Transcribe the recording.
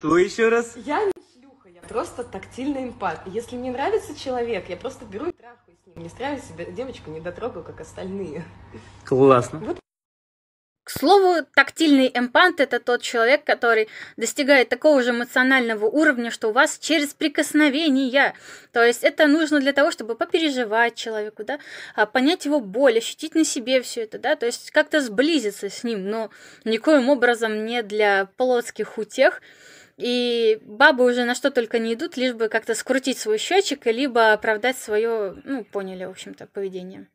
Что еще раз? Я не шлюха, я просто тактильный импат. Если мне нравится человек, я просто беру и трахаю с ним. Не ставлю себе девочку, не дотрогаю, как остальные. Классно. Вот. К слову, тактильный эмпант – это тот человек, который достигает такого же эмоционального уровня, что у вас через прикосновение. То есть это нужно для того, чтобы попереживать человеку, да, а понять его боль, ощутить на себе все это, да, то есть как-то сблизиться с ним, но никоим образом не для плотских утех, и бабы уже на что только не идут, лишь бы как-то скрутить свой счетчик, либо оправдать свое, ну, поняли, в общем-то, поведение.